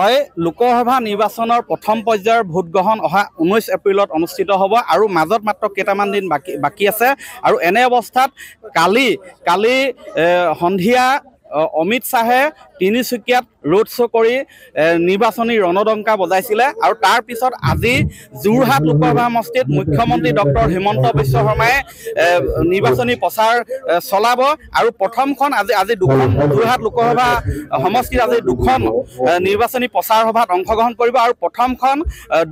হয় লোকসভা নিৰ্বাচনৰ প্ৰথম পৰ্যায়ৰ ভোটগ্ৰহণ অহা ঊনৈছ এপ্ৰিলত অনুষ্ঠিত হ'ব আৰু মাজত মাত্ৰ কেইটামান দিন বাকী বাকী আছে আৰু এনে অৱস্থাত কালি কালি সন্ধিয়া অমিত শ্বাহে তিনিচুকীয়াত ৰোড শ্ব' কৰি নিৰ্বাচনী ৰণদংকা বজাইছিলে আৰু তাৰপিছত আজি যোৰহাট লোকসভা সমষ্টিত মুখ্যমন্ত্ৰী ডক্টৰ হিমন্ত বিশ্ব শৰ্মাই নিৰ্বাচনী প্ৰচাৰ চলাব আৰু প্ৰথমখন আজি আজি দুখন যোৰহাট লোকসভা সমষ্টিত আজি দুখন নিৰ্বাচনী প্ৰচাৰ সভাত অংশগ্ৰহণ কৰিব আৰু প্ৰথমখন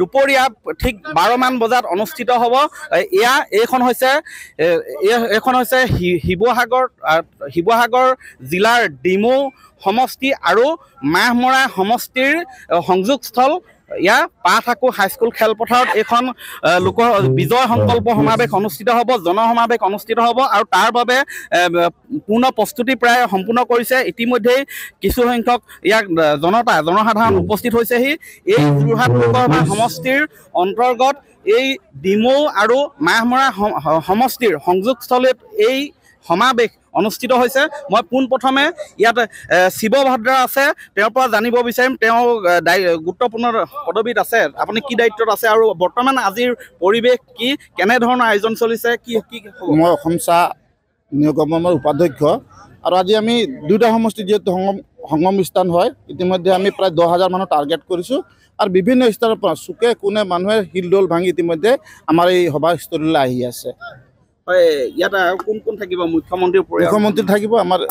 দুপৰীয়া ঠিক বাৰমান বজাত অনুষ্ঠিত হ'ব এয়া এইখন হৈছে এইখন হৈছে শিৱসাগৰ শিৱসাগৰ জিলাৰ ডিমৌ সমষ্টি আৰু মাহমৰা সমষ্টিৰ সংযোগস্থল ইয়াৰ পাঠাকু হাইস্কুল খেলপথাৰত এইখন লোক বিজয় সংকল্প সমাৱেশ অনুষ্ঠিত হ'ব জনসমাৱেশ অনুষ্ঠিত হ'ব আৰু তাৰ বাবে পূৰ্ণ প্ৰস্তুতি প্ৰায় সম্পূৰ্ণ কৰিছে ইতিমধ্যেই কিছুসংখ্যক ইয়াক জনতা জনসাধাৰণ উপস্থিত হৈছেহি এই যোৰহাট লোকসভা সমষ্টিৰ অন্তৰ্গত এই ডিমৌ আৰু মাহমৰা সমষ্টিৰ সংযোগস্থলীত এই সমাৱেশ অনুষ্ঠিত হৈছে মই পোনপ্ৰথমে ইয়াত শিৱ ভাদ্ৰা আছে তেওঁৰ পৰা জানিব বিচাৰিম তেওঁ দায় গুৰুত্বপূৰ্ণ পদবীত আছে আপুনি কি দায়িত্বত আছে আৰু বৰ্তমান আজিৰ পৰিৱেশ কি কেনেধৰণৰ আয়োজন চলিছে কি কি মই অসম চাহ নিগমৰ উপাধ্যক্ষ আৰু আজি আমি দুটা সমষ্টি যিহেতু সংগম সংগম স্থান হয় ইতিমধ্যে আমি প্ৰায় দহ হাজাৰ মানুহ টাৰ্গেট কৰিছোঁ আৰু বিভিন্ন স্থানৰ পৰা চুকে কোনে মানুহে শিলদৌল ভাঙি ইতিমধ্যে আমাৰ এই সভাস্থলীলৈ আহি আছে মুখ্যমন্ত্ৰী থাকিব আমাৰ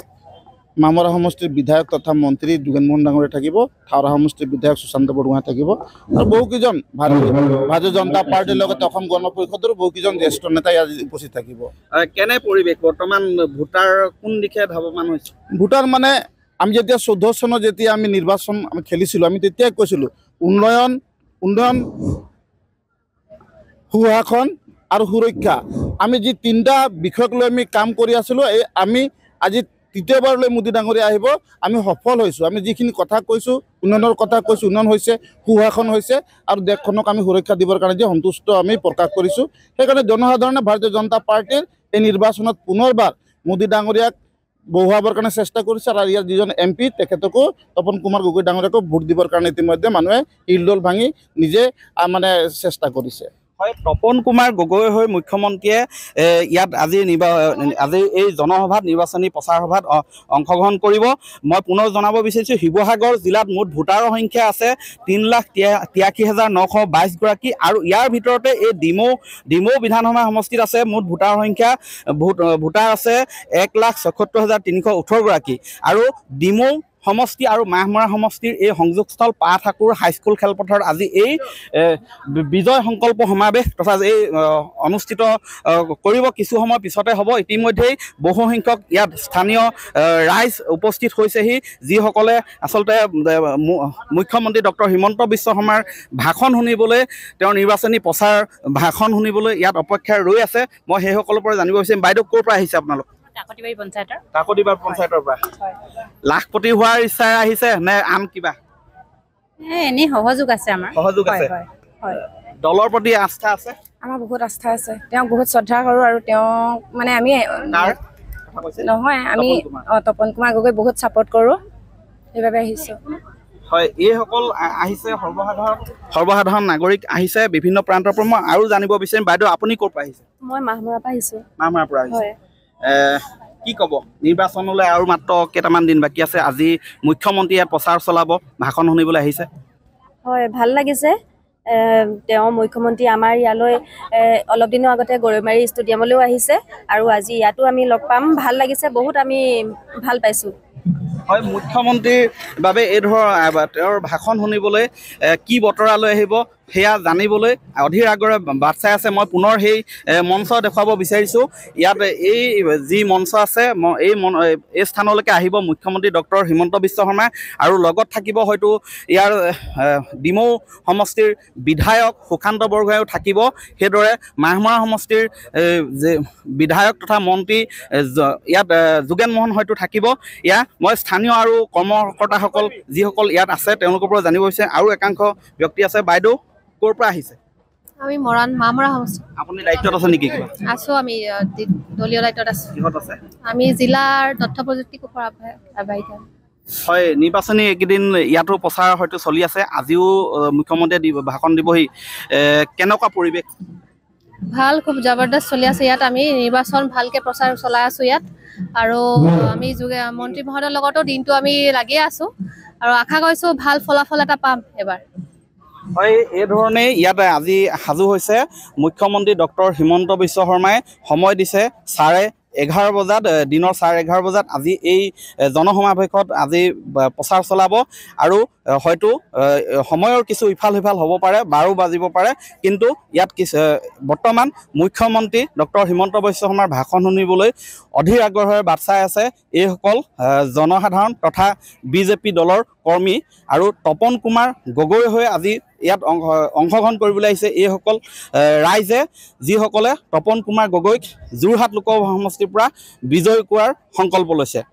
মামৰা সমষ্টিৰ বিধায়ক তথা মন্ত্ৰী যোগেন মোহন ডাঙৰীয়া থাকিব থাওৰা সমষ্টিৰ বিধায়ক সুশান্ত বৰগোহাঁই থাকিব আৰু বহুকেইজন ভাৰতীয় জনতা পাৰ্টীৰ লগতে অসম গণ পৰিষদৰো বহুকেইজন জ্যেষ্ঠ নেতাই উপস্থিত থাকিব কেনে পৰিৱেশ বৰ্তমান ভোটাৰ কোন দিশে ধাৱমান হৈছে ভোটাৰ মানে আমি যেতিয়া চৈধ্য চনত যেতিয়া আমি নিৰ্বাচন আমি খেলিছিলোঁ আমি তেতিয়াই কৈছিলোঁ উন্নয়ন উন্নয়ন সুশাসন আৰু সুৰক্ষা আমি যি তিনিটা বিষয়ক লৈ আমি কাম কৰি আছিলোঁ এই আমি আজি তৃতীয়বাৰলৈ মোদী ডাঙৰীয়া আহিব আমি সফল হৈছোঁ আমি যিখিনি কথা কৈছোঁ উন্নয়নৰ কথা কৈছোঁ উন্নয়ন হৈছে সুশাসন হৈছে আৰু দেশখনক আমি সুৰক্ষা দিবৰ কাৰণে যি সন্তুষ্ট আমি প্ৰকাশ কৰিছোঁ সেইকাৰণে জনসাধাৰণে ভাৰতীয় জনতা পাৰ্টীৰ এই নিৰ্বাচনত পুনৰবাৰ মোদী ডাঙৰীয়াক বহুৱাবৰ কাৰণে চেষ্টা কৰিছে আৰু ইয়াৰ যিজন এম পি তেখেতকো তপন কুমাৰ গগৈ ডাঙৰীয়াকো ভোট দিবৰ কাৰণে ইতিমধ্যে মানুহে ইলডল ভাঙি নিজে মানে চেষ্টা কৰিছে হয় তপন কুমাৰ গগৈ হৈ মুখ্যমন্ত্ৰীয়ে ইয়াত আজি নিৰ্বা আজি এই জনসভাত নিৰ্বাচনী প্ৰচাৰ সভাত অংশগ্ৰহণ কৰিব মই পুনৰ জনাব বিচাৰিছোঁ শিৱসাগৰ জিলাত মুঠ ভোটাৰৰ সংখ্যা আছে তিনি লাখ তিয়া তিৰাশী হাজাৰ নশ বাইছগৰাকী আৰু ইয়াৰ ভিতৰতে এই ডিমৌ ডিমৌ বিধানসভা সমষ্টিত আছে মুঠ ভোটাৰৰ সংখ্যা ভোট ভোটাৰ আছে এক লাখ ছয়সত্তৰ হাজাৰ তিনিশ ওঠৰগৰাকী আৰু ডিমৌ সমষ্টি আৰু মাহমৰা সমষ্টিৰ এই সংযোগস্থল পা ঠাকুৰ হাইস্কুল খেলপথাৰত আজি এই বিজয় সংকল্প সমাৱেশ তথা এই অনুষ্ঠিত কৰিব কিছু সময় পিছতে হ'ব ইতিমধ্যেই বহুসংখ্যক ইয়াত স্থানীয় ৰাইজ উপস্থিত হৈছেহি যিসকলে আচলতে মুখ্যমন্ত্ৰী ডক্টৰ হিমন্ত বিশ্ব শৰ্মাৰ ভাষণ শুনিবলৈ তেওঁৰ নিৰ্বাচনী প্ৰচাৰ ভাষণ শুনিবলৈ ইয়াত অপেক্ষাৰ ৰৈ আছে মই সেইসকলৰ পৰা জানিব বিচাৰিম বাইদেউ ক'ৰ পৰা আহিছে আপোনালোক কাকতিবাৰী পঞ্চায়তৰ পৰা লাখপতি হোৱাৰ ইচ্ছা আহিছে নে আন কিবা এনেই সহযোগ আছে আমাৰ সহযোগ আছে দলৰ প্ৰতি আস্থা আছে আমাৰ বহুত আস্থা আছে তেওঁক বহুত শ্ৰদ্ধা কৰোঁ আৰু তেওঁক মানে আমি নহয় আমি তপন কুমাৰ গগৈ বহুত ছাপৰ্ট কৰোঁ সেইবাবে আহিছোঁ হয় এইসকল আহিছে সৰ্বসাধাৰণ সৰ্বসাধাৰণ নাগৰিক আহিছে বিভিন্ন প্ৰান্তৰ পৰা মই আৰু জানিব বিচাৰিম বাইদেউ আপুনি ক'ৰ পৰা আহিছে মই মাহমৰাৰ পৰা আহিছোঁ মাহমৰাৰ পৰা আহিছোঁ কি ক'ব নিৰ্বাচনলৈ আৰু মাত্ৰ কেইটামান দিন বাকী আছে আজি মুখ্যমন্ত্ৰীয়ে প্ৰচাৰ চলাব ভাষণ শুনিবলৈ আহিছে হয় ভাল লাগিছে তেওঁ মুখ্যমন্ত্ৰী আমাৰ ইয়ালৈ অলপ দিনৰ আগতে গৰৈমাৰী ষ্টেডিয়ামলৈও আহিছে আৰু আজি ইয়াতো আমি লগ পাম ভাল লাগিছে বহুত আমি ভাল পাইছোঁ হয় মুখ্যমন্ত্ৰীৰ বাবে এই ধৰণৰ তেওঁৰ ভাষণ শুনিবলৈ কি বতৰালৈ আহিব সেয়া জানিবলৈ অধীৰ আগ্ৰহে বাট চাই আছে মই পুনৰ সেই মঞ্চ দেখুৱাব বিচাৰিছোঁ ইয়াত এই যি মঞ্চ আছে এই এই স্থানলৈকে আহিব মুখ্যমন্ত্ৰী ডক্টৰ হিমন্ত বিশ্ব শৰ্মাই আৰু লগত থাকিব হয়তো ইয়াৰ ডিমৌ সমষ্টিৰ বিধায়ক সুশান্ত বৰগোহাঁয়ো থাকিব সেইদৰে মাহমৰা সমষ্টিৰ বিধায়ক তথা মন্ত্ৰী ইয়াত যোগেন মোহন হয়তো থাকিব ইয়াত মই স্থানীয় আৰু কৰ্মকৰ্তাসকল যিসকল ইয়াত আছে তেওঁলোকৰ পৰা জানিব বিচাৰিম আৰু একাংশ ব্যক্তি আছে বাইদেউ কৰ পৰা আহিছে আমি মৰাণ মামৰা সমষ্টি আপুনি দায়িত্বত আছে নেকি কিবা আছো আমি দলীয় দায়িত্বত আছো কিহত আছে আমি জিলাৰ তথ্য প্ৰযুক্তি কোপৰাবাহিক হয় নিৰ্বাচনী এইকেইদিন ইয়াতো প্ৰচাৰ হয়তো চলি আছে আজিও মুখ্যমন্ত্ৰীয়ে ভাষণ দিবহি কেনেকুৱা পৰিৱেশ ভাল খুব জবৰদস্ত চলি আছে ইয়াত আমি নিৰ্বাচন ভালকৈ প্ৰচাৰ চলাই আছোঁ ইয়াত আৰু আমি যোগে মন্ত্ৰী মহোদয়ৰ লগতো দিনটো আমি লাগিয়ে আছোঁ আৰু আশা কৰিছোঁ ভাল ফলাফল এটা পাম এবাৰ হয় এই ধৰণেই ইয়াত আজি সাজু হৈছে মুখ্যমন্ত্ৰী ডক্টৰ হিমন্ত বিশ্ব শৰ্মাই সময় দিছে চাৰে এঘাৰ বজাত দিনৰ চাৰে এঘাৰ বজাত আজি এই জনসমাৱেশত আজি প্ৰচাৰ চলাব আৰু হয়তো সময়ৰ কিছু ইফাল সিফাল হ'ব পাৰে বাৰু বাজিব পাৰে কিন্তু ইয়াত কিছু বৰ্তমান মুখ্যমন্ত্ৰী ডক্টৰ হিমন্ত বৈশ্য শৰ্মাৰ ভাষণ শুনিবলৈ অধীৰ আগ্ৰহেৰে বাট চাই আছে এইসকল জনসাধাৰণ তথা বি জে পি দলৰ কৰ্মী আৰু তপন কুমাৰ গগৈ হৈ আজি ইয়াত অংশগ্ৰহণ কৰিবলৈ আহিছে এইসকল ৰাইজে যিসকলে তপন কুমাৰ গগৈক যোৰহাট লোকসভা সমষ্টিৰ পৰা বিজয় কৰাৰ সংকল্প লৈছে